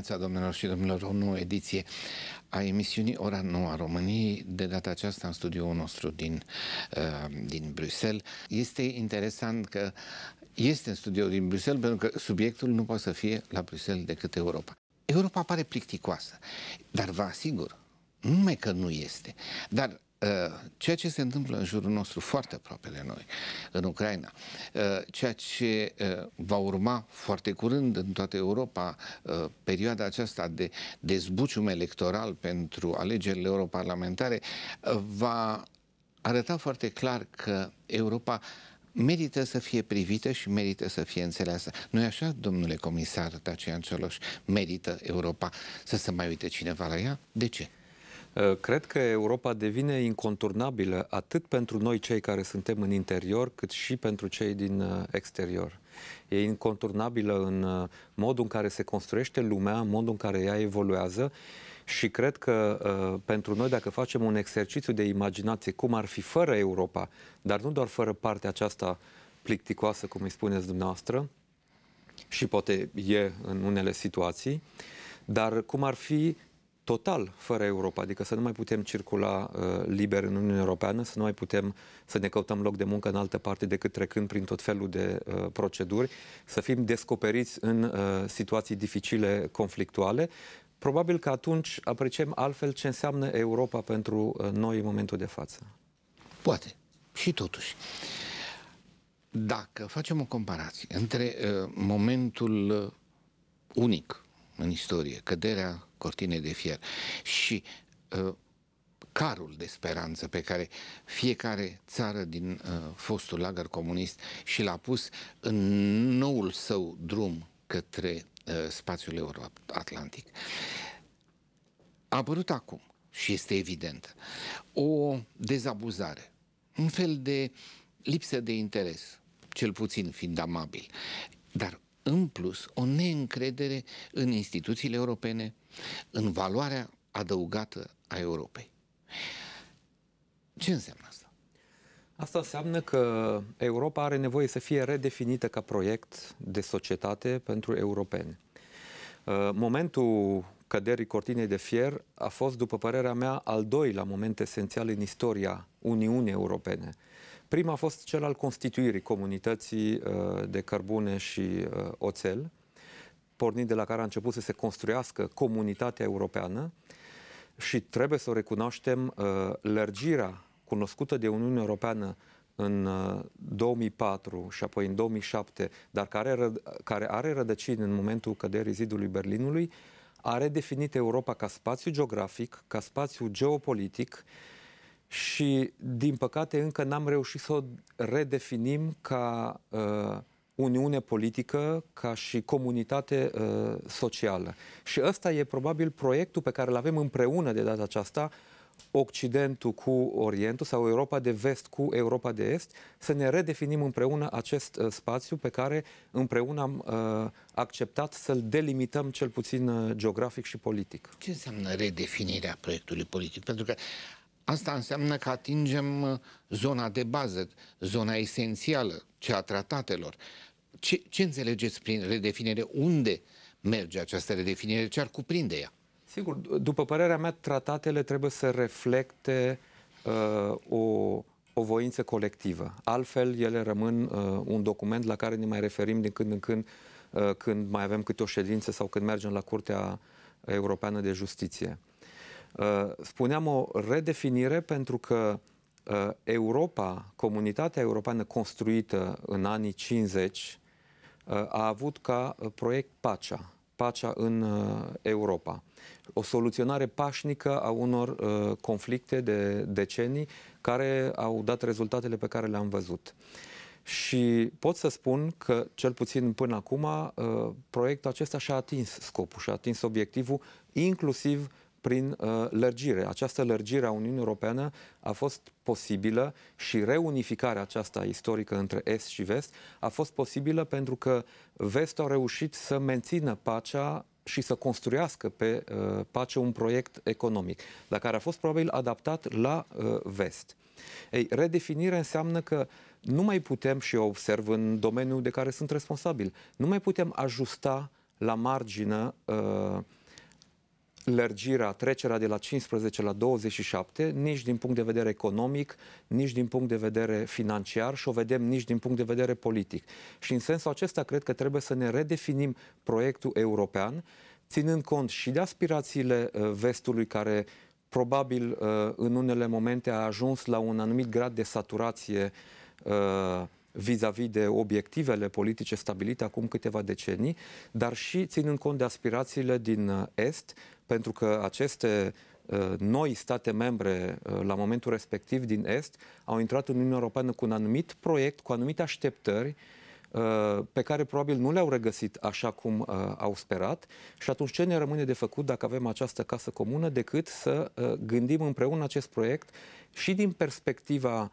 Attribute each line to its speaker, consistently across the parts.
Speaker 1: dimineața, domnilor și domnilor, o nouă ediție a emisiunii Ora Nouă a României, de data aceasta în studioul nostru din, uh, din Bruxelles. Este interesant că este în studioul din Bruxelles, pentru că subiectul nu poate să fie la Bruxelles decât Europa. Europa pare plicticoasă, dar vă asigur, numai că nu este, dar Eh, ceea ce se întâmplă în jurul nostru, foarte aproape de noi, în Ucraina, eh, ceea ce eh, va urma foarte curând în toată Europa, perioada aceasta de dezbucium electoral pentru alegerile europarlamentare, va arăta foarte clar că Europa merită să fie privită și merită să fie înțeleasă. Nu-i așa, domnule comisar Dacian Cioloș? Merită Europa să se
Speaker 2: mai uite cineva la ea? De ce? Ă, cred că Europa devine inconturnabilă atât pentru noi cei care suntem în interior, cât și pentru cei din ă, exterior. E inconturnabilă în ă, modul în care se construiește lumea, în modul în care ea evoluează și cred că uh, pentru noi, dacă facem un exercițiu de imaginație, cum ar fi fără Europa, dar nu doar fără partea aceasta plicticoasă, cum îi spuneți dumneavoastră, și poate e în unele situații, dar cum ar fi total fără Europa, adică să nu mai putem circula uh, liber în Uniunea Europeană, să nu mai putem să ne căutăm loc de muncă în altă parte decât trecând prin tot felul de uh, proceduri, să fim descoperiți în uh, situații dificile, conflictuale, probabil că atunci apreciem altfel ce înseamnă Europa pentru uh, noi în momentul de față. Poate. Și totuși.
Speaker 1: Dacă facem o comparație între uh, momentul uh, unic în istorie, căderea cortinei de fier și uh, carul de speranță pe care fiecare țară din uh, fostul lagăr comunist și l-a pus în noul său drum către uh, spațiul euroatlantic. A apărut acum și este evident o dezabuzare, un fel de lipsă de interes, cel puțin fiind amabil, dar în plus o neîncredere în instituțiile europene, în valoarea adăugată a
Speaker 2: Europei. Ce înseamnă asta? Asta înseamnă că Europa are nevoie să fie redefinită ca proiect de societate pentru europeni. Uh, momentul căderii cortinei de fier a fost, după părerea mea, al doilea moment esențial în istoria Uniunii Europene – Prima a fost cel al constituirii comunității uh, de cărbune și uh, oțel, pornit de la care a început să se construiască comunitatea europeană și trebuie să o recunoaștem, uh, lărgirea cunoscută de Uniunea Europeană în 2004 și apoi în 2007, dar care, care are rădăcini în momentul căderii zidului Berlinului, a redefinit Europa ca spațiu geografic, ca spațiu geopolitic, uh, și, din păcate, încă n-am reușit să o redefinim ca uh, uniune politică, ca și comunitate uh, socială. Și ăsta e probabil proiectul pe care îl avem împreună de data aceasta, Occidentul cu Orientul sau Europa de Vest cu Europa de Est, să ne redefinim împreună acest uh, spațiu pe care împreună am uh, acceptat să-l delimităm cel puțin uh, geografic și politic. Ce înseamnă redefinirea proiectului
Speaker 1: politic? Pentru că Asta înseamnă că atingem uh, zona de bază, zona esențială, cea a tratatelor. Ce, ce înțelegeți prin redefinire? Unde merge această redefinire? Ce ar cuprinde ea?
Speaker 2: Sigur, după părerea mea, tratatele trebuie să reflecte uh, o o voință colectivă. Altfel, ele rămân uh, un document la care ne mai referim din când în când uh, când mai avem câte o ședință sau când mergem la Curtea Europeană de Justiție. Uh, spuneam o redefinire pentru că uh, Europa, comunitatea europeană construită în anii 50, uh, a avut ca proiect pacea, pacea în Europa. O soluționare pașnică a unor conflicte de decenii care au dat rezultatele pe care le-am văzut. Și pot să spun că, cel puțin până acum, proiectul acesta și-a atins scopul, și-a atins obiectivul, inclusiv prin uh, lărgire. Această lărgire a Uniunii Europene a fost posibilă și reunificarea aceasta istorică între Est și Vest a fost posibilă pentru că Vest a reușit să mențină pacea și să construiască pe uh, pace un proiect economic, la care a fost probabil adaptat la uh, vest. Ei, redefinire înseamnă că nu mai putem, și eu observ în domeniul de care sunt responsabil, nu mai putem ajusta la margină uh, lărgirea, trecerea de la 15 la 27, nici din punct de vedere economic, nici din punct de vedere financiar și o vedem nici din punct de vedere politic. Și în sensul acesta cred că trebuie să ne redefinim proiectul european, ținând cont și de aspirațiile uh, vestului care probabil uh, în unele momente a ajuns la un anumit grad de saturație uh, vis-a-vis -vis de obiectivele politice stabilite acum câteva decenii, dar și ținând cont de aspirațiile din uh, Est, pentru că aceste uh, noi state membre uh, la momentul respectiv din Est au intrat în Uniunea Europeană cu un anumit proiect, cu anumite așteptări pe care probabil nu le-au regăsit așa cum au sperat și atunci ce ne rămâne de făcut dacă avem această casă comună decât să gândim împreună acest proiect și din perspectiva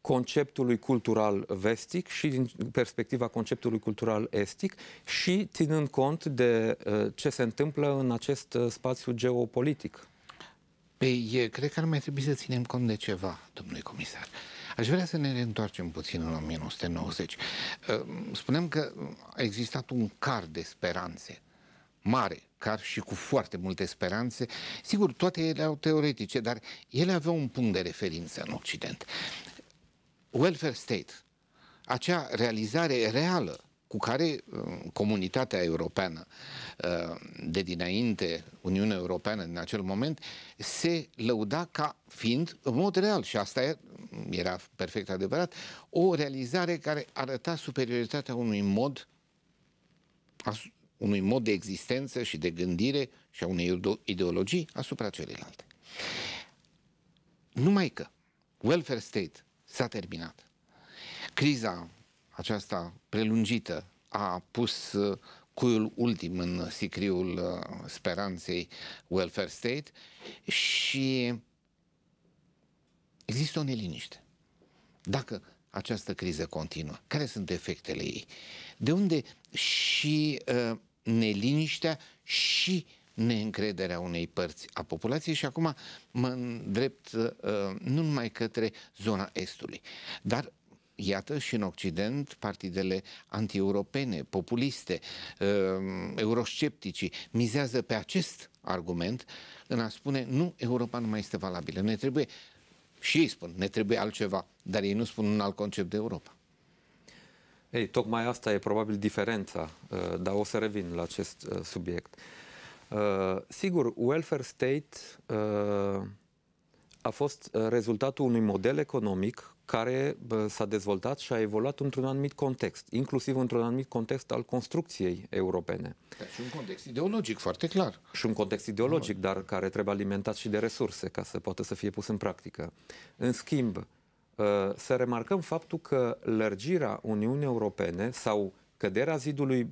Speaker 2: conceptului cultural vestic și din perspectiva conceptului cultural estic și ținând cont de uh, ce se întâmplă în acest uh, spațiu geopolitic. Păi, cred că ar mai trebui să ținem cont de ceva,
Speaker 1: domnule comisar. Aș vrea să ne reîntoarcem puțin în 1990. Uh, spuneam că a existat un car de speranțe mare, car și cu foarte multe speranțe. Sigur, toate ele erau teoretice, dar ele aveau un punct de referință în Occident welfare state, acea realizare reală cu care uh, comunitatea europeană uh, de dinainte, Uniunea Europeană în acel moment, se lăuda ca fiind în mod real, și asta era perfect adevărat, o realizare care arăta superioritatea unui mod unui mod de existență și de gândire și a unei ideologii asupra celelalte. Numai că welfare state s-a terminat. Criza aceasta prelungită a pus uh, cuiul ultim în sicriul uh, speranței welfare state și există o neliniște. Dacă această criză continuă, care sunt efectele ei? De unde și uh, neliniștea și uh, neîncrederea unei părți a populației și acum mă îndrept uh, nu numai către zona estului, dar iată și în Occident partidele antieuropene, populiste, uh, eurosceptici mizează pe acest argument în a spune nu, Europa nu mai este valabilă, ne trebuie și ei spun, ne trebuie altceva, dar ei nu spun un alt concept de Europa.
Speaker 2: Ei, tocmai asta e probabil diferența, uh, dar o să revin la acest subiect. Uh, sigur, welfare state uh, a fost uh, rezultatul unui model economic care s-a dezvoltat și a evoluat într-un anumit context, inclusiv într-un anumit context al construcției europene. Dar și un context ideologic foarte clar. Și un context ideologic, dar care trebuie alimentat și de resurse ca să poată să fie pus în practică. În schimb, uh, să remarcăm faptul că lărgirea Uniunii Europene sau căderea zidului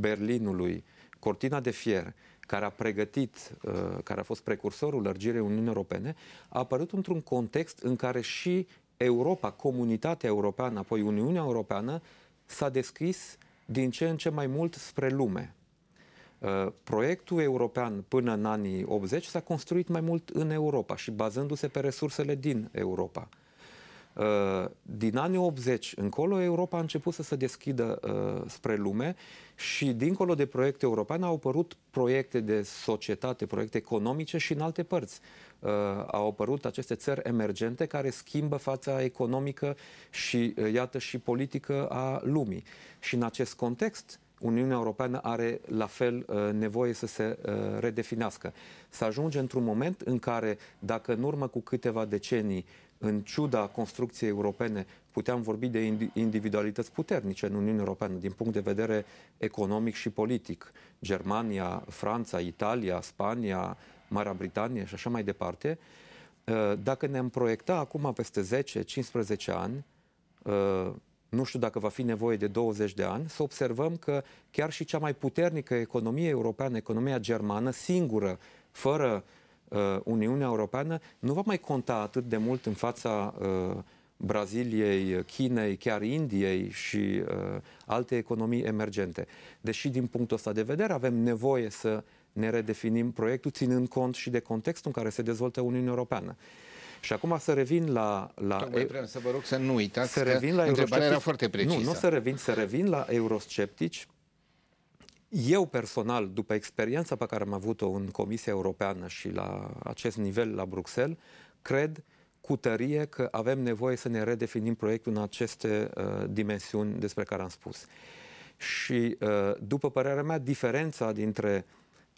Speaker 2: Berlinului, cortina de fier, care a pregătit, uh, care a fost precursorul lărgirii Uniunii Europene, a apărut într-un context în care și Europa, comunitatea europeană, apoi Uniunea Europeană, s-a deschis din ce în ce mai mult spre lume. Uh, proiectul european până în anii 80 s-a construit mai mult în Europa și bazându-se pe resursele din Europa. Ă, din anii 80 încolo, Europa a început să se deschidă ă, spre lume și, dincolo de proiecte europene, au apărut proiecte de societate, proiecte economice și în alte părți. Uh, au apărut aceste țări emergente care schimbă fața economică și, uh, iată, și politică a lumii. Și în acest context, Uniunea Europeană are la fel nevoie să se redefinească. Să ajunge într-un moment în care, dacă în urmă cu câteva decenii în ciuda construcției europene, puteam vorbi de individualități puternice în Uniunea Europeană din punct de vedere economic și politic. Germania, Franța, Italia, Spania, Marea Britanie și așa mai departe. Uh, dacă ne-am proiecta acum peste 10-15 ani, uh, nu știu dacă va fi nevoie de 20 de ani, să observăm că chiar și cea mai puternică economie europeană, economia germană, singură, fără uh, Uh, Uniunea Europeană nu va mai conta atât de mult în fața uh, Braziliei, Chinei, chiar Indiei și uh, alte economii emergente. Deși din punctul ăsta de vedere avem nevoie să ne redefinim proiectul ținând cont și de contextul în care se dezvoltă Uniunea Europeană. Și acum să revin la... la Tocmai să vă rog să nu uitați să revin la întrebarea era foarte precisă. Nu, nu să revin, să revin la eurosceptici eu personal, după experiența pe care am avut-o în Comisia Europeană și la acest nivel la Bruxelles, cred cu tărie că avem nevoie să ne redefinim proiectul în aceste uh, dimensiuni despre care am spus. Și, uh, după părerea mea, diferența dintre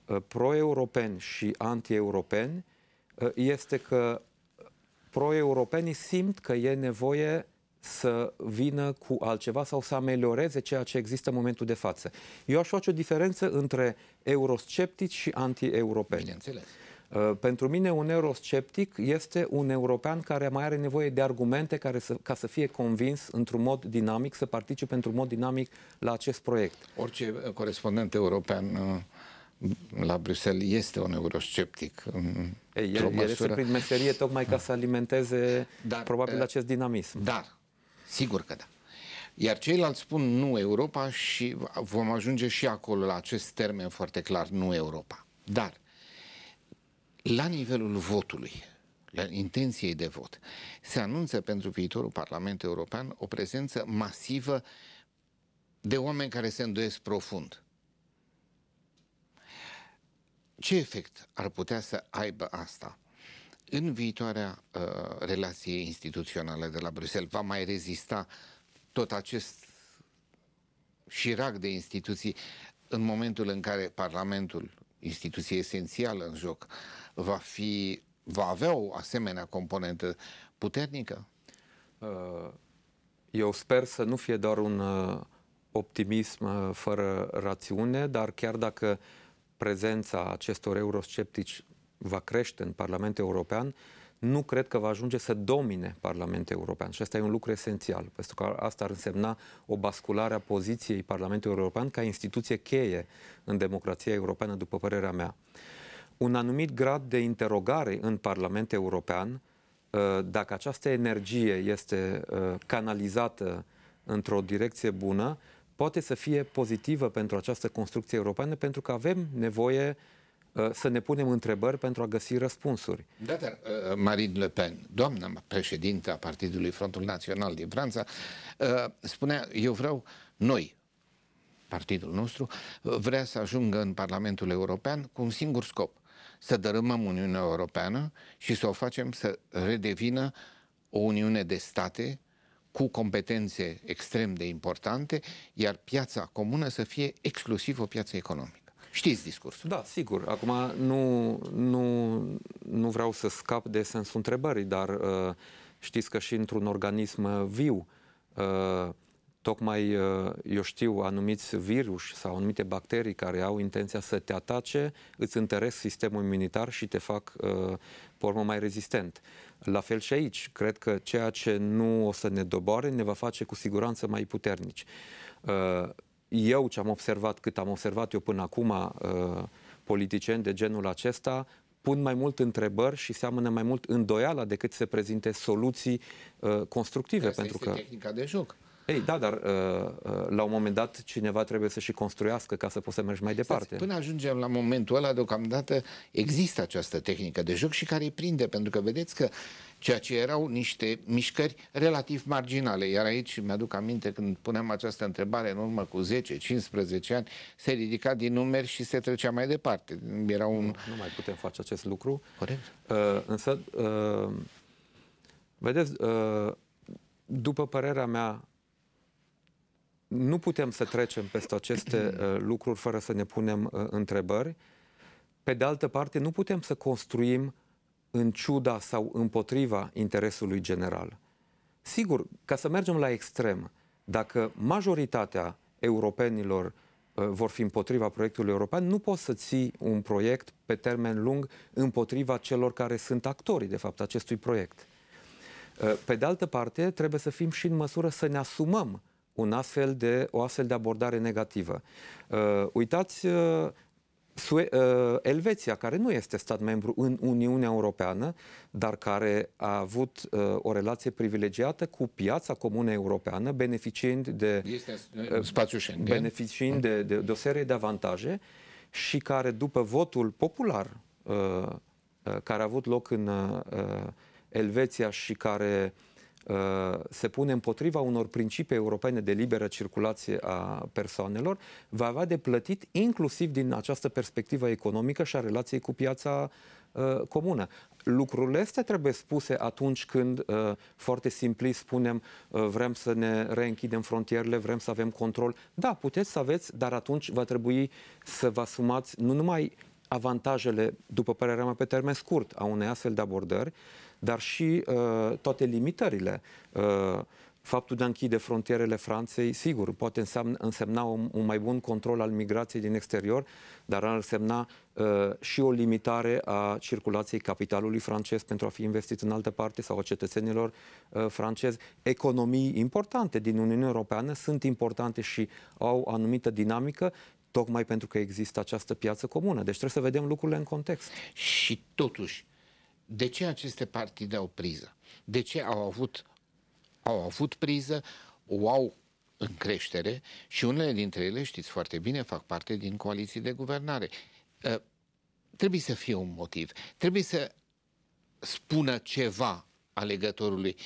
Speaker 2: uh, pro-europeni și anti-europeni uh, este că pro-europenii simt că e nevoie să vină cu altceva sau să amelioreze ceea ce există în momentul de față. Eu aș face o diferență între eurosceptici și anti-europeni. Bineînțeles. Uh, pentru mine un eurosceptic este un european care mai are nevoie de argumente care să, ca să fie convins într-un mod dinamic, să participe într-un mod dinamic la acest proiect. Orice uh, corespondent european uh,
Speaker 1: la Bruxelles este un eurosceptic. Um, el, el este prin
Speaker 2: meserie tocmai ca să alimenteze dar, probabil acest dinamism. Dar Sigur că da. Iar ceilalți spun nu Europa și
Speaker 1: vom ajunge și acolo la acest termen foarte clar, nu Europa. Dar, la nivelul votului, la intenției de vot, se anunță pentru viitorul Parlament European o prezență masivă de oameni care se îndoiesc profund. Ce efect ar putea să aibă asta? în viitoarea uh, relație instituțională de la Bruxelles va mai rezista tot acest șirac de instituții în momentul în care Parlamentul, instituție esențială în joc, va, fi, va avea o asemenea componentă puternică?
Speaker 2: Uh, eu sper să nu fie doar un uh, optimism uh, fără rațiune, dar chiar dacă prezența acestor eurosceptici va crește în Parlamentul European, nu cred că va ajunge să domine Parlamentul European. Și asta e un lucru esențial, pentru că asta ar însemna o basculare a poziției Parlamentului European ca instituție cheie în democrația europeană, după părerea mea. Un anumit grad de interogare în Parlamentul European, uh, dacă această energie este uh, canalizată într-o direcție bună, poate să fie pozitivă pentru această construcție europeană, pentru că avem nevoie Uh, să ne punem întrebări pentru a găsi răspunsuri.
Speaker 1: Da, dar uh, Marine Le Pen, doamna președintă a Partidului Frontul Național din Franța, uh, spunea, eu vreau noi, partidul nostru, vrea să ajungă în Parlamentul European cu un singur scop, să dărâmăm Uniunea Europeană și să o facem să redevină o Uniune de state cu competențe extrem de importante, iar piața comună să fie exclusiv o piață economică.
Speaker 2: Știți discursul. Da, sigur. Acum nu, nu, nu vreau să scap de sensul întrebării, dar uh, știți că și într-un organism uh, viu, uh, tocmai, uh, eu știu, anumiți virus sau anumite bacterii care au intenția să te atace, îți întăresc sistemul imunitar și te fac, uh, mai rezistent. La fel și aici. Cred că ceea ce nu o să ne doboare ne va face cu siguranță mai puternici. Uh, eu ce am observat, cât am observat eu până acum uh, politicieni de genul acesta, pun mai mult întrebări și seamănă mai mult îndoiala decât se prezinte soluții uh, constructive. Asta pentru este că tehnica de joc. Ei, da, dar uh, uh, la un moment dat cineva trebuie să și construiască ca să poți să mergi mai departe. Stați, până ajungem la momentul ăla, deocamdată există
Speaker 1: această tehnică de joc și care îi prinde, pentru că vedeți că ceea ce erau niște mișcări relativ marginale. Iar aici mi-aduc aminte când puneam această întrebare în urmă cu 10-15 ani, se ridica din numeri și se trecea mai departe. Era un... Nu, nu mai putem face acest
Speaker 2: lucru. Corect. Uh, însă, uh, vedeți, uh, după părerea mea, nu putem să trecem peste aceste uh, lucruri fără să ne punem uh, întrebări. Pe de altă parte, nu putem să construim în ciuda sau împotriva interesului general. Sigur, ca să mergem la extrem, dacă majoritatea europenilor uh, vor fi împotriva proiectului european, nu poți să ții un proiect pe termen lung împotriva celor care sunt actorii, de fapt, acestui proiect. Pe de altă parte, trebuie să fim și în măsură să ne asumăm un astfel de, o astfel de abordare negativă. Uh, uitați uh, Sue- uh, Elveția, care nu este stat membru în Uniunea Europeană, dar care a avut uh, o relație privilegiată cu piața comună europeană, beneficiind de este uh, Schengen, beneficiind de, de, de o serie de avantaje și care după votul popular uh, uh, care a avut loc în uh, Elveția și care uh, Uh, se pune împotriva unor principii europene de liberă circulație a persoanelor, va avea de plătit inclusiv din această perspectivă economică și a relației cu piața uh, comună. Lucrurile astea trebuie spuse atunci când uh, foarte simpli spunem vrem să ne reînchidem frontierele, vrem să avem control. Da, puteți să aveți, dar atunci va trebui să vă asumați nu numai avantajele, după părerea mea, pe termen scurt a unei astfel de abordări, dar și uh, toate limitările. Uh, Faptul de a închide frontierele Franței, sigur, poate însemna, însemna un, un mai bun control al migrației din exterior, dar ar însemna uh, și o limitare a circulației capitalului francez pentru a fi investit în altă parte sau a cetățenilor uh, francezi. Economii importante din Uniunea Europeană sunt importante și au o anumită dinamică tocmai pentru că există această piață comună. Deci trebuie să vedem lucrurile în context. Și totuși, uh, de ce aceste partide au priză? De ce au avut,
Speaker 1: au avut priză, o au în creștere și unele dintre ele, știți foarte bine, fac parte din coaliții de guvernare. Uh, trebuie să fie un motiv, trebuie să spună ceva alegătorului,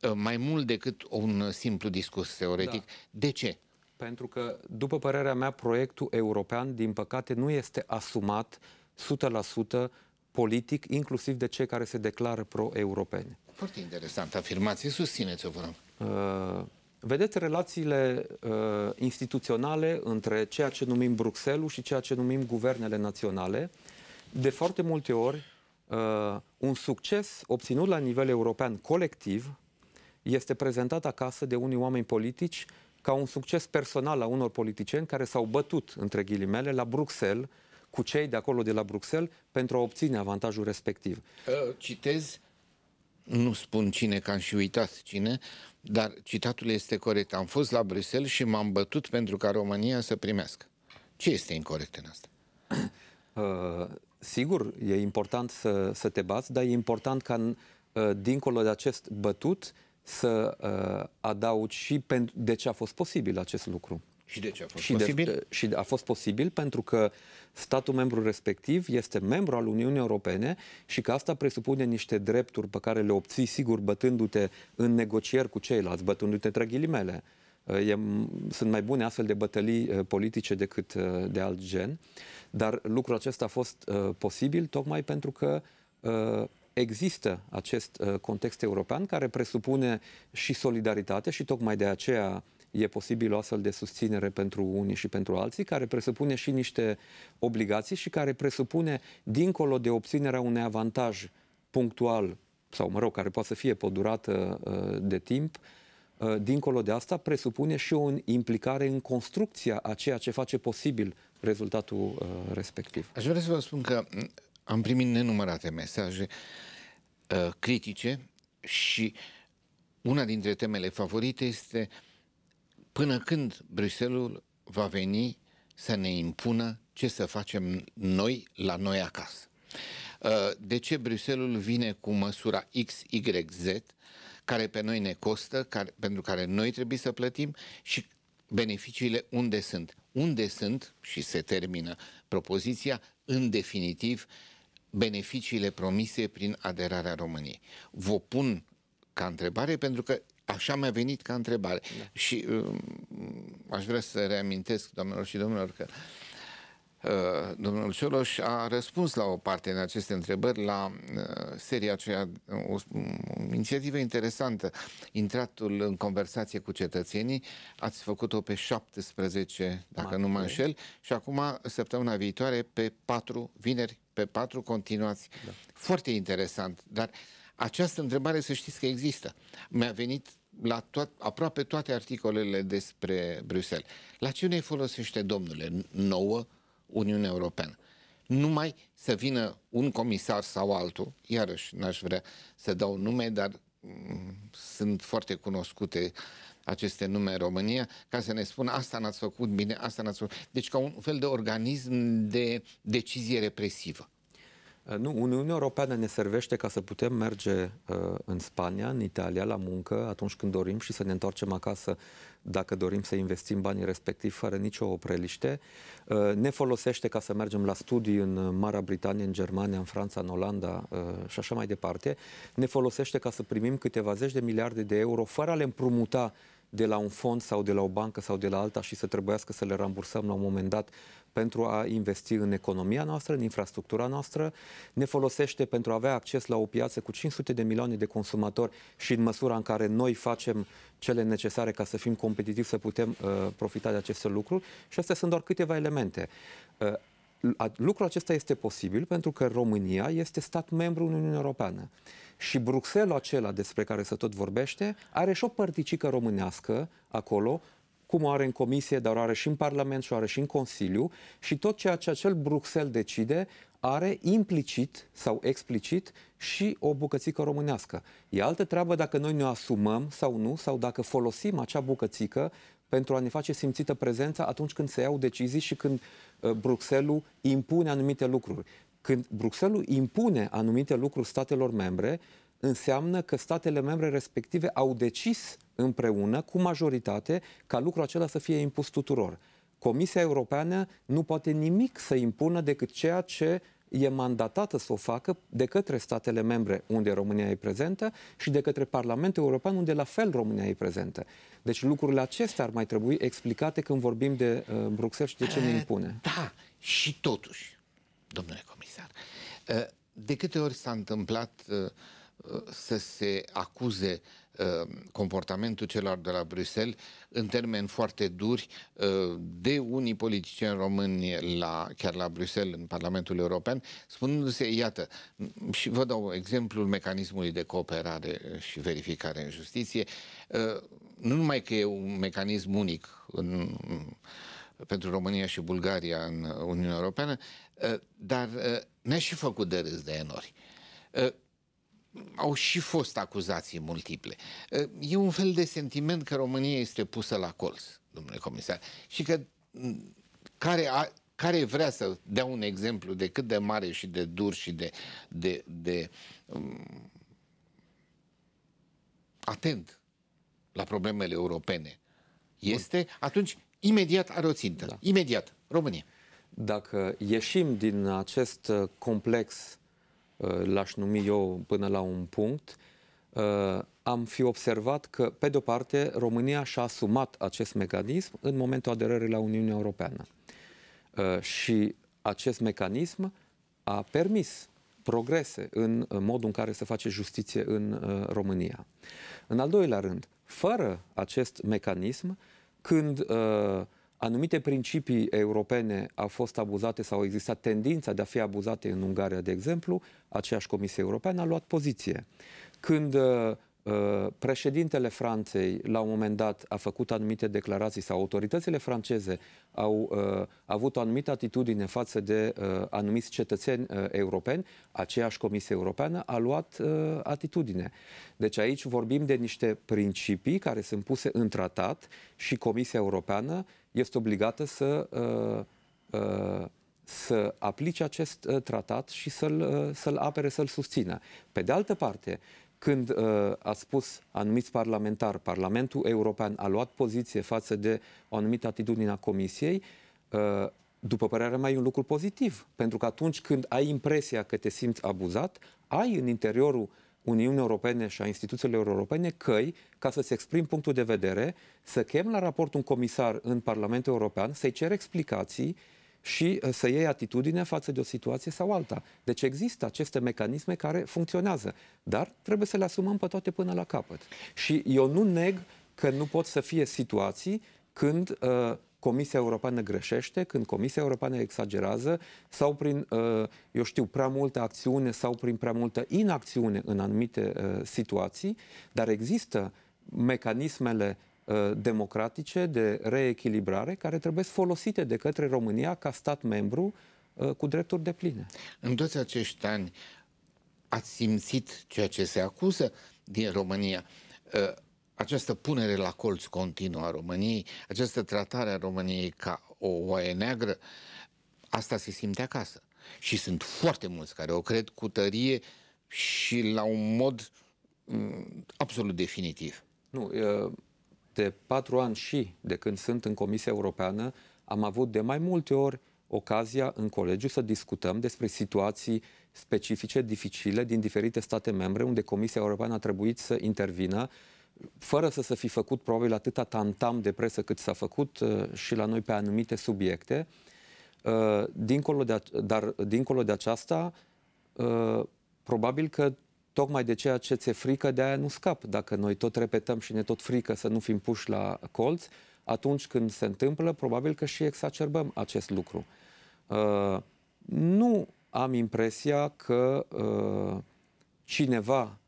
Speaker 1: uh, mai
Speaker 2: mult decât un simplu discurs teoretic. Da. De ce? Pentru că, după părerea mea, proiectul european, din păcate, nu este asumat 100% politic, inclusiv de cei care se declară pro-europeni.
Speaker 1: Foarte interesantă
Speaker 2: afirmație, susțineți-o, vă rog. Uh, vedeți relațiile uh, instituționale între ceea ce numim Bruxelles și ceea ce numim guvernele naționale. De foarte multe ori, uh, un succes obținut la nivel european colectiv este prezentat acasă de unii oameni politici ca un succes personal a unor politicieni care s-au bătut, între ghilimele, la Bruxelles cu cei de acolo de la Bruxelles pentru a obține avantajul respectiv. Ă, citez,
Speaker 1: nu spun cine, că am și uitat cine, dar citatul este corect. Am fost la Bruxelles și m-am bătut pentru ca România să primească.
Speaker 2: Ce este incorrect în asta? Uh, sigur, e important să, să te bați, dar e important ca, uh, dincolo de acest bătut, să uh, adaugi și pentru de ce a fost posibil acest lucru.
Speaker 1: Și de ce a fost și posibil? De,
Speaker 2: și a fost posibil pentru că statul membru respectiv este membru al Uniunii Europene și că asta presupune niște drepturi pe care le obții, sigur, bătându-te în negocieri cu ceilalți, bătându-te între ghilimele. E, sunt mai bune astfel de bătălii politice decât de alt gen, dar lucrul acesta a fost uh, posibil tocmai pentru că uh, există acest uh, context european care presupune și solidaritate și tocmai de aceea e posibil o astfel de susținere pentru unii și pentru alții, care presupune și niște obligații și care presupune, dincolo de obținerea unui avantaj punctual sau, mă rog, care poate să fie pe o durată uh, de timp, uh, dincolo de asta, presupune și o implicare în construcția a ceea ce face posibil rezultatul uh, respectiv.
Speaker 1: Aș vrea să vă spun că am primit nenumărate mesaje critice și una dintre temele favorite este uh, până când Bruxelles va veni să ne impună ce să facem noi la noi acasă. Uh, de ce Bruxelles vine cu măsura XYZ care pe noi ne costă, care, pentru care noi trebuie să plătim și beneficiile unde sunt? Unde sunt, și se termină propoziția, în definitiv, beneficiile promise prin aderarea României. Vă pun ca întrebare pentru că Așa mi-a venit ca întrebare. Da. Și um, aș vrea să reamintesc, doamnelor și domnilor, că uh, domnul Cioloș a răspuns la o parte din aceste întrebări la uh, seria aceea, o, o inițiativă interesantă, intratul în conversație cu cetățenii, ați făcut-o pe 17, dacă Marte. nu mă înșel, și acum, săptămâna viitoare, pe 4, vineri, pe 4, continuați. Da. Foarte interesant, dar uh, această întrebare să știți că există. Mi-a venit la toat, aproape toate articolele despre Bruxelles. La ce ne folosește, domnule, nouă Uniunea Europeană? Numai să vină un comisar sau altul, iarăși n-aș vrea să dau nume, dar mm, sunt foarte cunoscute aceste nume în România, ca să ne spună asta n-ați făcut bine, asta n-ați făcut.
Speaker 2: Deci ca un fel de organism de decizie represivă. Uh, nu, Uniunea Europeană ne servește ca să putem merge uh, în Spania, în Italia, la muncă atunci când dorim și să ne întoarcem acasă dacă dorim să investim banii respectiv fără nicio opreliște. Uh, ne folosește ca să mergem la studii în Marea Britanie, în Germania, în Franța, în Olanda și așa mai departe. Ne folosește ca să primim câteva zeci de miliarde de euro fără a le împrumuta de la un fond sau de la o bancă sau de la alta și să trebuiască să le rambursăm la un moment dat pentru a investi în economia noastră, în infrastructura noastră, ne folosește pentru a avea acces la o piață cu 500 de milioane de consumatori și în măsura în care noi facem cele necesare ca să fim competitivi, să putem uh, profita de aceste lucruri. Și astea sunt doar câteva elemente. Uh, lucrul acesta este posibil pentru că România este stat membru în Uniunea Europeană. Și Bruxelles acela despre care se tot vorbește are și o părticică românească acolo cum o are în comisie, dar o are și în Parlament și o are și în Consiliu și tot ceea ce acel Bruxelles decide are implicit sau explicit și o bucățică românească. E altă treabă dacă noi ne asumăm sau nu, sau dacă folosim acea bucățică pentru a ne face simțită prezența atunci când se iau decizii și când uh, Bruxelles impune anumite lucruri. Când Bruxelles impune anumite lucruri statelor membre, înseamnă că statele membre respective au decis împreună, cu majoritate, ca lucrul acela să fie impus tuturor. Comisia Europeană nu poate nimic să impună decât ceea ce e mandatată să o facă de către statele membre unde România e prezentă și de către Parlamentul European unde la fel România e prezentă. Deci lucrurile acestea ar mai trebui explicate când vorbim de uh, Bruxelles și de ce ne eh, impune. Da, și totuși, domnule comisar, uh, de
Speaker 1: câte ori s-a întâmplat uh, să se acuze uh, comportamentul celor de la Bruxelles în termeni foarte duri uh, de unii politicieni români la, chiar la Bruxelles, în Parlamentul European, spunându-se, iată, și vă dau exemplul mecanismului de cooperare și verificare în justiție, uh, nu numai că e un mecanism unic în, pentru România și Bulgaria în Uniunea Europeană, dar ne-a și făcut de râs de enori au și fost acuzații multiple. E un fel de sentiment că România este pusă la colț, domnule comisar, și că care, a, care vrea să dea un exemplu de cât de mare și de dur și de, de, de um, atent la problemele europene este, atunci imediat are o țintă. Da. Imediat.
Speaker 2: România. Dacă ieșim din acest uh, complex Uh, l-aș numi eu până la un punct, uh, am fi observat că, pe de-o parte, România și-a asumat acest mecanism în momentul aderării la Uniunea Europeană. Uh, și acest mecanism a permis progrese în modul în care se face justiție în România. În al doilea rând, fără acest mecanism, când uh, anumite principii europene au fost abuzate sau au existat tendința de a fi abuzate în Ungaria, de exemplu, aceeași Comisie Europeană a luat poziție. Când uh, uh președintele Franței, la un moment dat, a făcut anumite declarații sau autoritățile franceze au uh, avut o anumită atitudine față de uh, anumiți cetățeni uh, europeni, aceeași Comisie Europeană a luat uh, atitudine. Deci aici vorbim de niște principii care sunt puse în tratat și Comisia Europeană este obligată să, uh, uh, să aplice acest uh, tratat și să-l, să-l apere, să-l susțină. Pe de altă parte, când uh, a spus anumiți parlamentari, Parlamentul European a luat poziție față de o anumită atitudine a Comisiei, uh, după părerea mea, e un lucru pozitiv. Pentru că atunci când ai impresia că te simți abuzat, ai în interiorul Uniunii Europene și a instituțiilor europene căi ca să-ți exprim punctul de vedere, să chem la raport un comisar în Parlamentul European, să-i cer explicații și uh, să iei atitudine față de o situație sau alta. Deci există aceste mecanisme care funcționează, dar trebuie să le asumăm pe toate până la capăt. Și eu nu neg că nu pot să fie situații când uh, Comisia Europeană greșește, când Comisia Europeană exagerează sau prin, uh, eu știu, prea multă acțiune sau prin prea multă inacțiune în anumite uh, situații, dar există mecanismele uh, democratice de reechilibrare care trebuie folosite de către România ca stat membru cu drepturi de pline. În toți acești ani
Speaker 1: ați simțit ceea ce se acuză din România această punere la colț continuă a României, această tratare a României ca o oaie neagră, asta se simte acasă. Și sunt foarte mulți care o cred cu tărie
Speaker 2: și la un mod mm, absolut definitiv. Nu, de patru ani și de când sunt în Comisia Europeană, am avut de mai multe ori ocazia în colegiu să discutăm despre situații specifice, dificile din diferite state membre, unde Comisia Europeană a trebuit să intervină fără să se fi făcut probabil atâta tantam de presă cât s-a făcut uh, și la noi pe anumite subiecte. Uh, dincolo de, dar dincolo de aceasta, uh, probabil că tocmai de ceea ce ți-e frică, de aia nu scap. Dacă noi tot repetăm și ne tot frică să nu fim puși la colț, atunci când se întâmplă, probabil că și exacerbăm acest lucru. Uh, nu am impresia că uh, cineva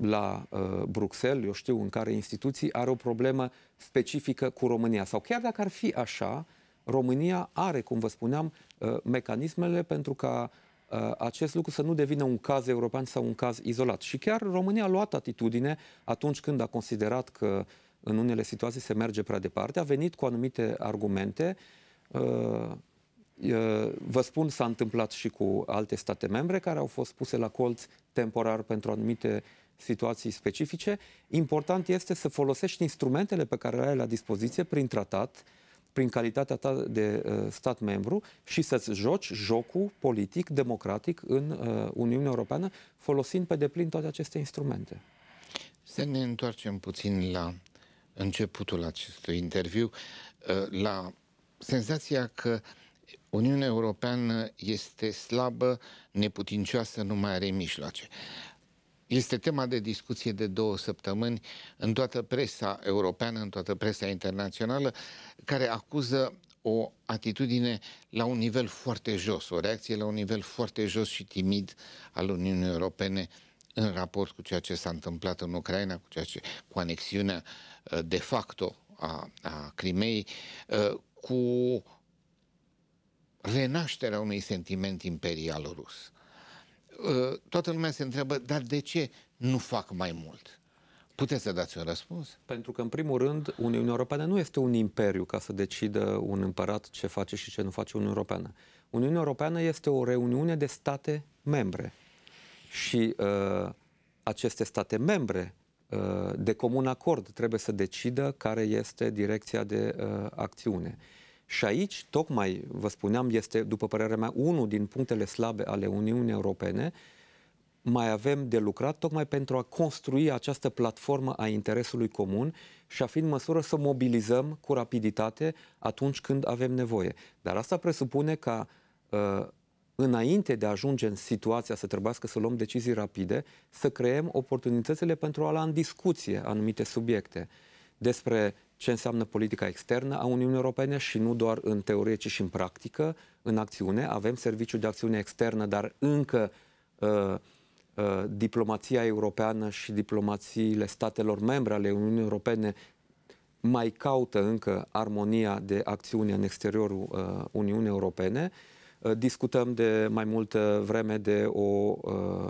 Speaker 2: la uh, Bruxelles, eu știu în care instituții, are o problemă specifică cu România. Sau chiar dacă ar fi așa, România are, cum vă spuneam, uh, mecanismele pentru ca uh, acest lucru să nu devină un caz european sau un caz izolat. Și chiar România a luat atitudine atunci când a considerat că în unele situații se merge prea departe, a venit cu anumite argumente. Uh, uh Vă spun, s-a întâmplat și cu alte state membre care au fost puse la colț temporar pentru anumite situații specifice. Important este să folosești instrumentele pe care le ai la dispoziție prin tratat, prin calitatea ta de uh, stat membru și să-ți joci jocul politic, democratic în uh, Uniunea Europeană, folosind pe deplin toate aceste instrumente. Să ne întoarcem puțin
Speaker 1: la începutul acestui interviu, uh, la senzația că Uniunea Europeană este slabă, neputincioasă, nu mai are mijloace. Uh, este tema de discuție de două săptămâni în toată presa europeană, în toată presa internațională, care acuză o atitudine la un nivel foarte jos, o reacție la un nivel foarte jos și timid al Uniunii Europene în raport cu ceea ce s-a întâmplat în Ucraina, cu, ceea ce, cu anexiunea uh, de facto a, a Crimei, uh, cu renașterea unui sentiment imperial rus. Uh, toată lumea se întreabă, dar de ce nu fac mai mult? Puteți să dați un răspuns?
Speaker 2: Pentru că, în primul rând, Uniunea Europeană nu este un imperiu ca să decidă un împărat ce face și ce nu face Uniunea Europeană. Uniunea Europeană este o reuniune de state membre. Și uh, aceste state membre, uh, de comun acord, trebuie să decidă care este direcția de uh, acțiune. Uh, și aici, tocmai vă spuneam, este, după părerea mea, unul din punctele slabe ale Uniunii Europene. Mai avem de lucrat tocmai pentru a construi această platformă a interesului comun și a fi în măsură să mobilizăm cu rapiditate atunci când avem nevoie. Dar asta presupune ca uh, înainte de a ajunge în situația să trebuiască să luăm decizii rapide, să creăm oportunitățile pentru a lua în discuție anumite subiecte. Despre ce înseamnă politica externă a Uniunii Europene și nu doar în teorie, ci și în practică, în acțiune. Avem serviciu de acțiune externă, dar încă uh, uh, diplomația europeană și diplomațiile statelor membre ale Uniunii Europene mai caută încă armonia de acțiune în exteriorul uh, Uniunii Europene. Uh, discutăm de mai multă vreme de o uh,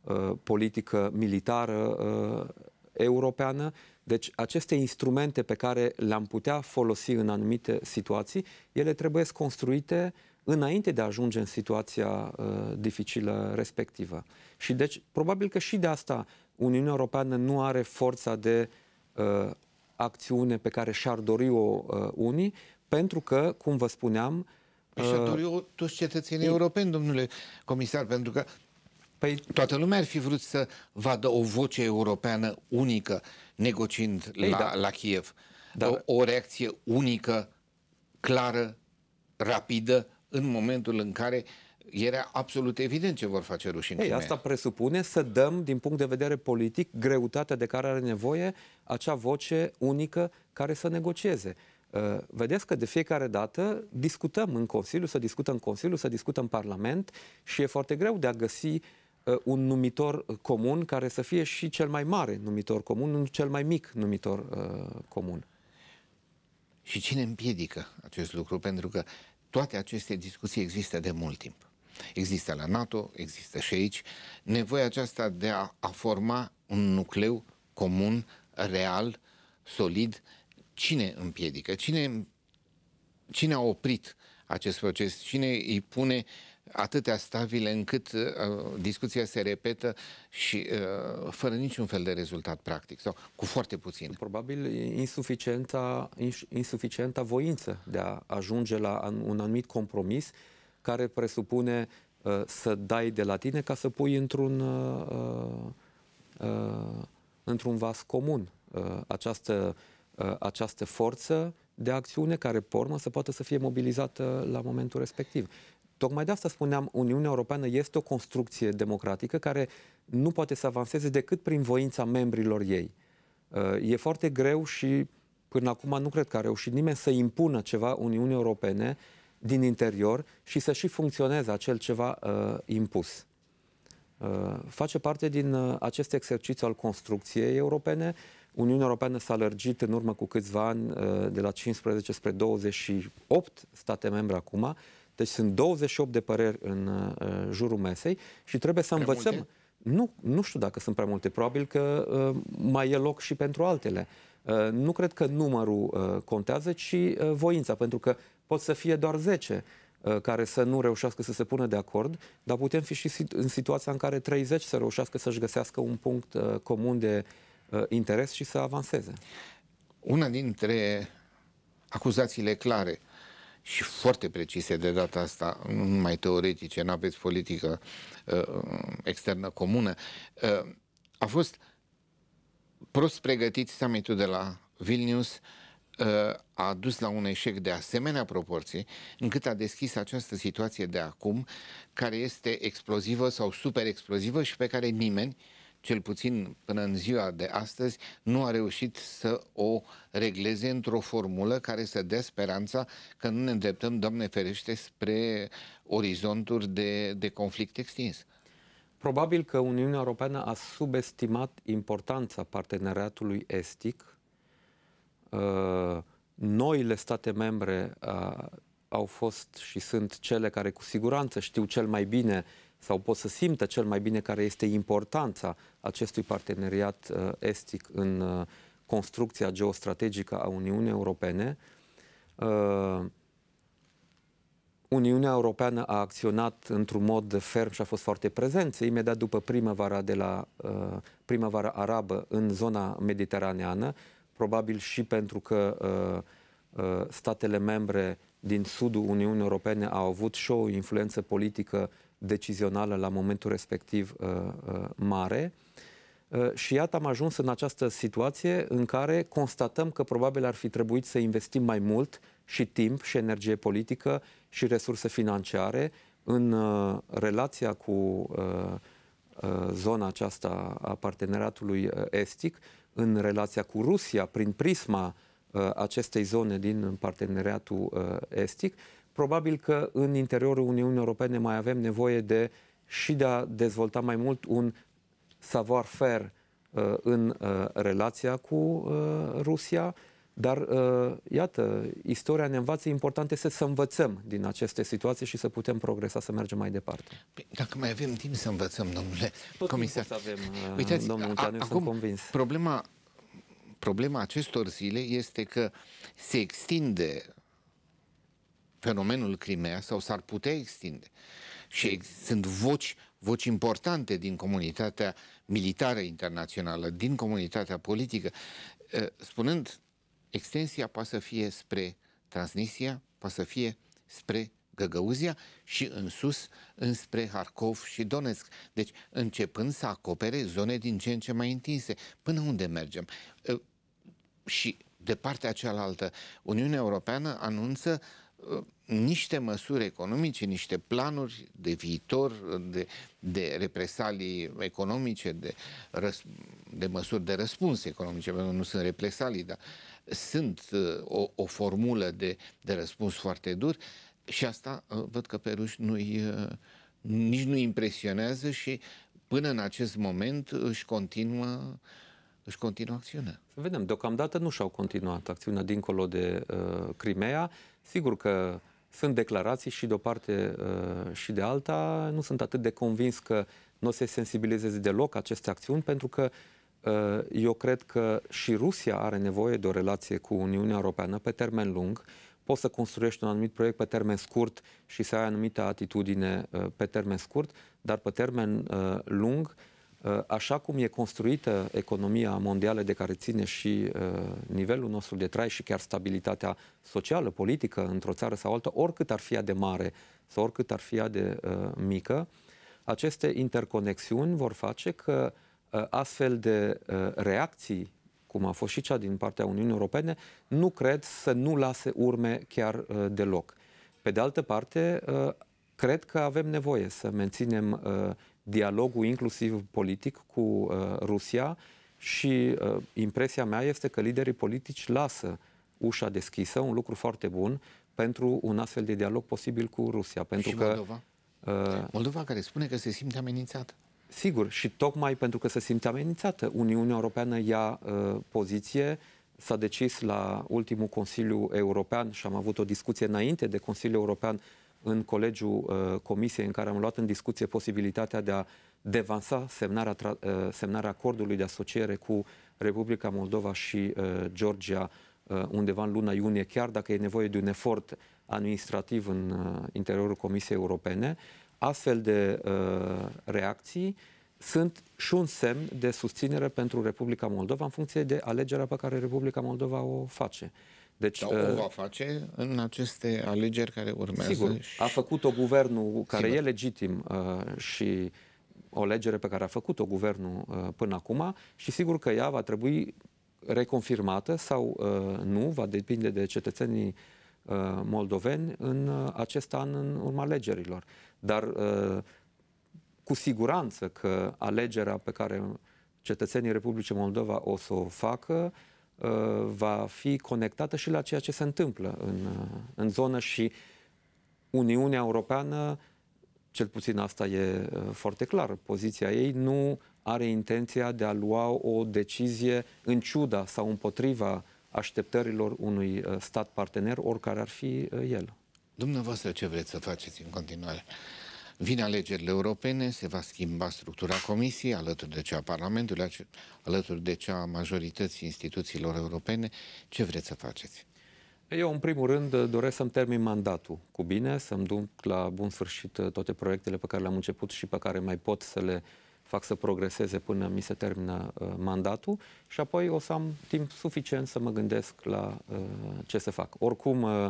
Speaker 2: uh, politică militară uh, europeană. Deci aceste instrumente pe care le-am putea folosi în anumite situații, ele trebuie construite înainte de a ajunge în situația uh, dificilă respectivă. Și deci, probabil că și de asta Uniunea Europeană nu are forța de uh, acțiune pe care și-ar dori-o uh, unii, pentru că, cum vă spuneam... Păi și-ar uh, dori-o
Speaker 1: toți cetățenii uh, europeni,
Speaker 2: domnule comisar, pentru că
Speaker 1: Păi... Toată lumea ar fi vrut să vadă o voce europeană unică negociind Ei, la, da. la Kiev. Da. O, o reacție unică, clară,
Speaker 2: rapidă, în momentul în care era absolut evident ce vor face rușii în Ei, Asta presupune să dăm, din punct de vedere politic, greutatea de care are nevoie acea voce unică care să negocieze. Uh, vedeți că de fiecare dată discutăm în Consiliu, să discutăm în Consiliu, să discutăm în Parlament și e foarte greu de a găsi uh, Uh, un numitor comun care să fie și cel mai mare numitor comun, nu cel mai mic numitor uh, comun. Și cine împiedică acest lucru? Pentru că
Speaker 1: toate aceste discuții există de mult timp. Există la NATO, există și aici. Nevoia aceasta de a, a forma un nucleu comun, real, solid, cine împiedică? Cine, cine a oprit acest proces? Cine îi pune uh, atâtea stabile încât uh, discuția
Speaker 2: se repetă și uh, fără niciun fel de rezultat practic sau cu foarte puțin. Probabil insuficienta, insuficienta voință de a ajunge la un anumit compromis care presupune uh, să dai de la tine ca să pui într-un uh, uh, uh într vas comun uh, această, uh, această forță de acțiune care, pe urmă, să poată să fie mobilizată uh, la momentul respectiv. Tocmai de asta spuneam, Uniunea Europeană este o construcție democratică care nu poate să avanseze decât prin voința membrilor ei. Uh, e foarte greu și până acum nu cred că a reușit nimeni să impună ceva Uniunii Europene din interior și să și funcționeze acel ceva uh, impus. Uh, face parte din uh, acest exercițiu al construcției europene. Uniunea Europeană s-a lărgit în urmă cu câțiva ani uh, de la 15 spre 28 state membre acum deci sunt 28 de păreri în uh, uh, jurul mesei și trebuie să prea învățăm. Multe? Nu, nu știu dacă sunt prea multe. Probabil că uh, mai e loc și pentru altele. Uh, nu cred că numărul uh, contează, ci uh, voința, pentru că pot să fie doar 10 uh, care să nu reușească să se pună de acord, dar putem fi și în situația în care 30 să reușească să-și găsească un punct uh, comun de interes și să avanseze. Una dintre acuzațiile clare și foarte
Speaker 1: precise de data asta, nu numai teoretice, nu aveți politică uh, externă comună, uh, a fost prost pregătit summitul de la Vilnius, uh, a dus la un eșec de asemenea proporții, încât a deschis această situație de acum, care este explozivă sau super explozivă și pe care nimeni uh, cel puțin până în ziua de astăzi, nu a reușit să o regleze într-o formulă care să dea speranța că nu ne îndreptăm, Doamne
Speaker 2: ferește, spre orizonturi de, de conflict extins. Probabil că Uniunea Europeană a subestimat importanța parteneriatului estic. Uh, noile state membre uh, au fost și sunt cele care cu siguranță știu cel mai bine sau pot să simtă cel mai bine care este importanța acestui parteneriat uh, estic în uh, construcția geostrategică a Uniunii Europene. Uh, Uniunea Europeană a acționat într-un mod ferm și a fost foarte prezență imediat după primăvara de la primăvara arabă în zona mediteraneană, probabil și pentru că statele membre din sudul Uniunii Europene au avut și o influență politică uh, decizională la momentul respectiv uh, uh, mare. Uh, și iată am ajuns în această situație în care constatăm că probabil ar fi trebuit să investim mai mult și timp și energie politică și resurse financiare în uh, relația cu uh, uh, zona aceasta a parteneratului estic, în relația cu Rusia, prin prisma acestei zone din parteneriatul estic probabil că în interiorul Uniunii Europene mai avem nevoie de și de a dezvolta mai mult un savoir-faire uh, în uh, relația cu uh, Rusia, dar, uh, iată, istoria ne învață, important este să învățăm din aceste situații și să putem progresa, să mergem mai departe.
Speaker 1: Dacă mai avem timp să învățăm, domnule
Speaker 2: Tot comisar. Să avem, uh, Uitați, domnul Munteanu, acum, sunt convins. Problema, problema
Speaker 1: acestor zile este că se extinde fenomenul Crimea sau s-ar putea extinde. Și sunt voci, voci importante din comunitatea militară internațională, din comunitatea politică, eh, spunând extensia poate să fie spre Transnistria, poate să fie spre Găgăuzia și în sus înspre Harkov și Donetsk. Deci începând să acopere zone din ce în ce mai întinse. Până unde mergem? Eh, și de partea cealaltă, Uniunea Europeană anunță uh, Uh, niște măsuri economice, niște planuri de viitor, de, de represalii economice, de, răs, de măsuri de răspuns economice, pentru că nu sunt represalii, dar sunt uh, o, o formulă de, de răspuns foarte dur și asta uh, văd că pe nu-i, nici nu impresionează și până în acest moment își continuă își continuă acțiunea.
Speaker 2: Să vedem, deocamdată nu și-au continuat acțiunea dincolo de uh, Crimea. Sigur că sunt declarații și de o parte uh, și de alta. Nu sunt atât de convins că nu se sensibilizeze deloc aceste acțiuni, pentru că uh, eu cred că și Rusia are nevoie de o relație cu Uniunea Europeană pe termen lung. Poți să construiești un anumit proiect pe termen scurt și să ai anumită atitudine uh, pe termen scurt, dar pe termen uh, lung Uh, așa cum e construită economia mondială de care ține și uh, nivelul nostru de trai și chiar stabilitatea socială, politică într-o țară sau altă, oricât ar fi ea de mare sau oricât ar fi ea de uh, mică, aceste interconexiuni vor face că astfel de reacții, cum a fost și cea din partea Uniunii Europene, nu cred să nu lase urme chiar deloc. Pe de altă parte, cred că avem nevoie să menținem dialogul inclusiv politic cu uh, Rusia și uh, impresia mea este că liderii politici lasă ușa deschisă, un lucru foarte bun, pentru un astfel de dialog posibil cu Rusia. Pentru și că, Moldova? Uh, Moldova care spune că se simte amenințată. Sigur, și tocmai pentru că se simte amenințată, Uniunea Europeană ia uh, poziție, s-a decis la ultimul Consiliu European și am avut o discuție înainte de Consiliul European uh, în colegiul uh, comisiei în care am luat în discuție posibilitatea de a devansa semnarea, uh, semnarea acordului de asociere cu Republica Moldova și uh, Georgia uh, undeva în luna iunie, chiar dacă e nevoie de un efort administrativ în uh, interiorul Comisiei Europene, astfel de uh, reacții sunt și un semn de susținere pentru Republica Moldova în funcție de alegerea pe care Republica Moldova o face. Deci, o uh, va face în aceste alegeri care urmează. Sigur, și... a făcut-o guvernul care sigur. e legitim uh, și o legere pe care a făcut-o guvernul uh, până acum și sigur că ea va trebui reconfirmată sau uh, nu, va depinde de cetățenii uh, moldoveni în uh, acest an în urma alegerilor. Dar uh, cu siguranță că alegerea pe care cetățenii Republicii Moldova o să o facă uh, Uh, va fi conectată și la ceea ce se întâmplă în, uh, în zonă și Uniunea Europeană, cel puțin asta e uh, foarte clar, poziția ei nu are intenția de a lua o decizie în ciuda sau împotriva așteptărilor unui stat partener, oricare ar fi el. Dumneavoastră ce vreți să faceți
Speaker 1: în continuare? Vine alegerile europene, se va schimba structura Comisiei alături de cea a Parlamentului, alături de cea a majorității instituțiilor europene. Ce vreți să faceți?
Speaker 2: Eu, în primul rând, doresc să-mi termin mandatul cu bine, să-mi duc la bun sfârșit toate proiectele pe care le-am început și pe care mai pot să le fac să progreseze până mi se termină uh, mandatul și apoi o să am timp suficient să mă gândesc la uh, ce să fac. Oricum, uh,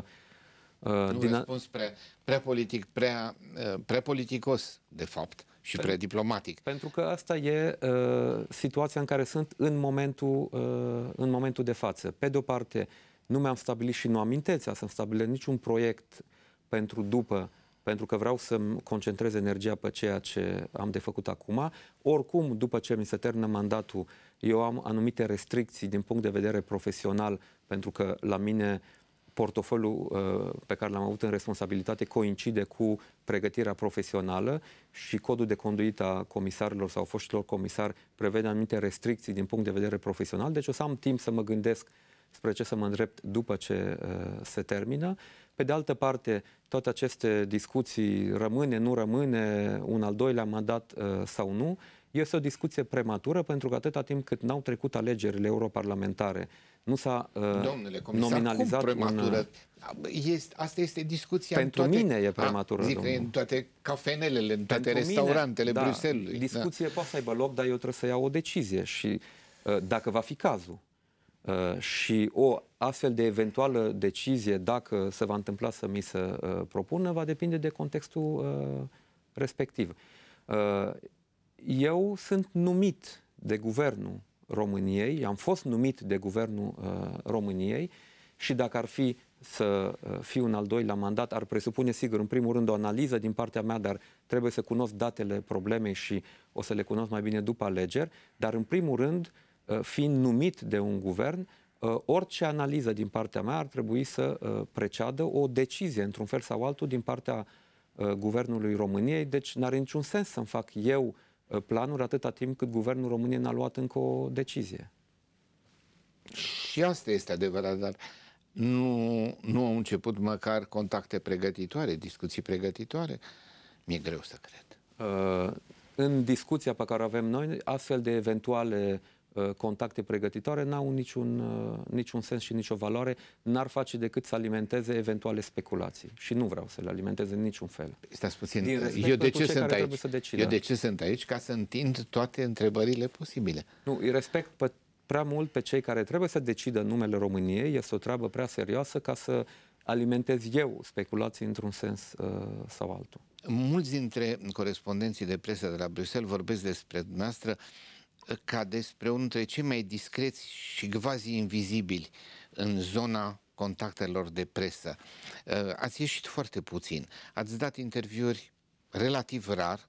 Speaker 2: Uh, nu, din răspuns
Speaker 1: prea, prea politic, prea, uh, prea politicos, de fapt, și prea diplomatic.
Speaker 2: Pentru că asta e uh, situația în care sunt în momentul, uh, în momentul de față. Pe de o parte, nu mi-am stabilit și nu am intenția să-mi stabilesc niciun proiect pentru după, pentru că vreau să-mi concentrez energia pe ceea ce am de făcut acum. Oricum, după ce mi se termină mandatul, eu am anumite restricții din punct de vedere profesional, pentru că la mine uh, portofoliul uh, pe care l-am avut în responsabilitate coincide cu pregătirea profesională și codul de conduită a comisarilor sau foștilor comisari prevede anumite restricții din punct de vedere profesional, deci o să am timp să mă gândesc spre ce să mă îndrept după ce uh, se termină. Pe de altă parte, toate aceste discuții rămâne, nu rămâne, un al doilea mandat uh, sau nu, este o discuție prematură pentru că atâta timp cât n-au trecut alegerile europarlamentare, nu s-a uh, Domnule comisar, nominalizat cum prematură? Un,
Speaker 1: uh, este, asta este discuția Pentru în toate, mine e prematură, a, zic, domnul. în toate cafenelele, în toate Pentru restaurantele mine, da, Bruxelles. Da, discuție
Speaker 2: da. poate să aibă loc, dar eu trebuie să iau o decizie și uh, dacă va fi cazul. Uh, și o astfel de eventuală decizie, dacă se va întâmpla să mi se uh, propună, va depinde de contextul uh, respectiv. Uh, eu sunt numit de guvernul României, am fost numit de guvernul uh, României și dacă ar fi să uh, fiu un al doilea mandat ar presupune, sigur, în primul rând o analiză din partea mea, dar trebuie să cunosc datele problemei și o să le cunosc mai bine după alegeri, dar în primul rând, uh, fiind numit de un guvern, uh, orice analiză din partea mea ar trebui să preceadă o decizie, într-un fel sau altul, din partea Guvernului României, deci n-are niciun sens să-mi fac eu Uh, planuri atâta timp cât guvernul României n-a luat încă o decizie.
Speaker 1: Și asta este adevărat, dar nu, nu au început măcar contacte pregătitoare,
Speaker 2: discuții pregătitoare. Mi-e greu să cred. Uh, în discuția pe care o avem noi, astfel de eventuale uh, Uh, contacte pregătitoare n-au niciun, uh, niciun sens și nicio valoare, n-ar face decât să alimenteze eventuale speculații. Și nu vreau să le alimenteze în niciun fel. Stați puțin, eu de ce sunt aici? Să eu de ce
Speaker 1: sunt aici? Ca să întind toate întrebările posibile.
Speaker 2: Nu, îi respect pe prea mult pe cei care trebuie să decidă numele României, este o treabă prea serioasă ca să alimentez eu speculații într-un sens uh, sau altul. Mulți dintre
Speaker 1: corespondenții de presă de la Bruxelles vorbesc despre dumneavoastră uh, ca despre unul dintre cei mai discreți și gvazi invizibili în zona contactelor de presă. Uh, ați ieșit foarte puțin, ați dat interviuri relativ rar,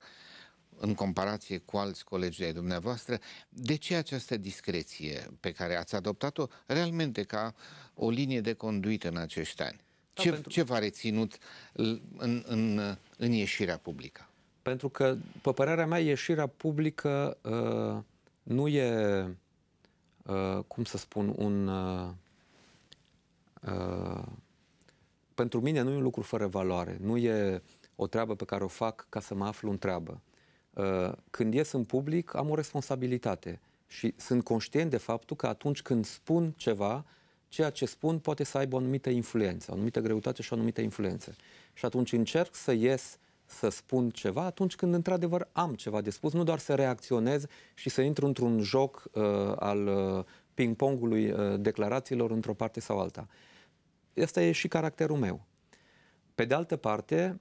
Speaker 1: în comparație cu alți colegi ai dumneavoastră, de ce această discreție pe care ați adoptat-o realmente ca o linie de conduit în acești ani? Da, ce, pentru... ce v-a reținut în, în, în ieșirea publică?
Speaker 2: Pentru că, pe părerea mea, ieșirea publică uh nu e, uh, cum să spun, un... Uh, uh, pentru mine nu e un lucru fără valoare, nu e o treabă pe care o fac ca să mă aflu în treabă. Uh, când ies în public, am o responsabilitate și sunt conștient de faptul că atunci când spun ceva, ceea ce spun poate să aibă o anumită influență, o anumită greutate și o anumită influență. Și atunci încerc să ies să spun ceva atunci când într-adevăr am ceva de spus, nu doar să reacționez și să intru într-un joc uh, al uh, ping-pongului uh, declarațiilor într-o parte sau alta. Asta e și caracterul meu. Pe de altă parte,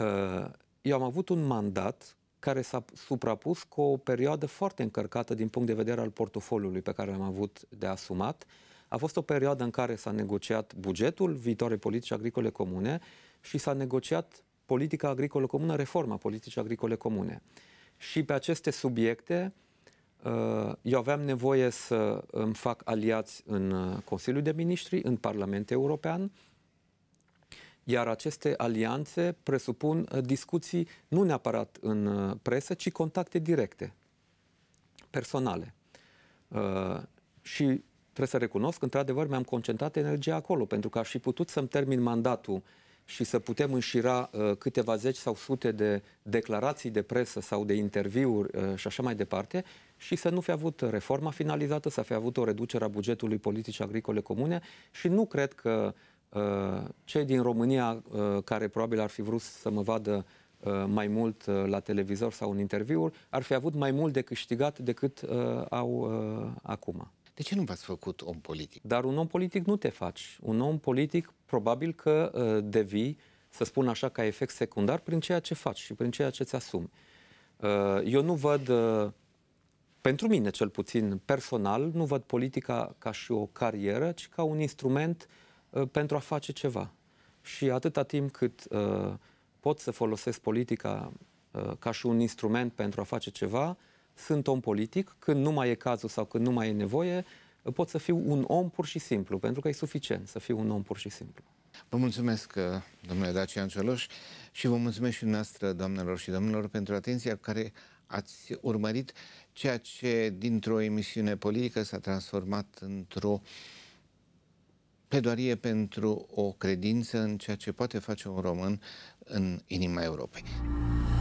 Speaker 2: uh, eu am avut un mandat care s-a suprapus cu o perioadă foarte încărcată din punct de vedere al portofoliului pe care l-am avut de asumat. A fost o perioadă în care s-a negociat bugetul viitoarei politici agricole comune și s-a negociat politica agricolă comună, reforma politicii agricole comune. Și pe aceste subiecte uh, eu aveam nevoie să îmi fac aliați în uh, Consiliul de Ministri, în Parlamentul European, iar aceste alianțe presupun uh, discuții nu neapărat în presă, ci contacte directe, personale. Și trebuie să recunosc, într-adevăr, mi-am concentrat energia acolo, pentru că aș fi putut să-mi termin mandatul uh, și să putem înșira uh, câteva zeci sau sute de declarații de presă sau de interviuri uh, și așa mai departe și să nu fi avut reforma finalizată, să fi avut o reducere a bugetului politicii agricole comune și nu cred că uh, cei din România uh, care probabil ar fi vrut să mă vadă uh, mai mult uh, la televizor sau în interviuri, ar fi avut mai mult de câștigat decât uh, au uh, acum. De ce nu v-ați făcut om politic? Dar un om politic nu te faci. Un om politic probabil că uh, devii, să spun așa, ca efect secundar prin ceea ce faci și prin ceea ce îți asumi. Uh, eu nu văd, uh, pentru mine cel puțin personal, nu văd politica ca și o carieră, ci ca un instrument uh, pentru a face ceva. Și atâta timp cât uh, pot să folosesc politica uh, ca și un instrument pentru a face ceva, uh, sunt om politic, când nu mai e cazul sau când nu mai e nevoie, pot să fiu un om pur și simplu, pentru că e suficient să fiu un om pur și simplu.
Speaker 1: Vă mulțumesc, uh, domnule Dacian Cioloș, și vă mulțumesc și dumneavoastră, doamnelor și domnilor, pentru atenția care ați urmărit ceea ce dintr-o emisiune politică s-a transformat într-o pledoarie pentru o credință în ceea ce poate face un român în inima Europei.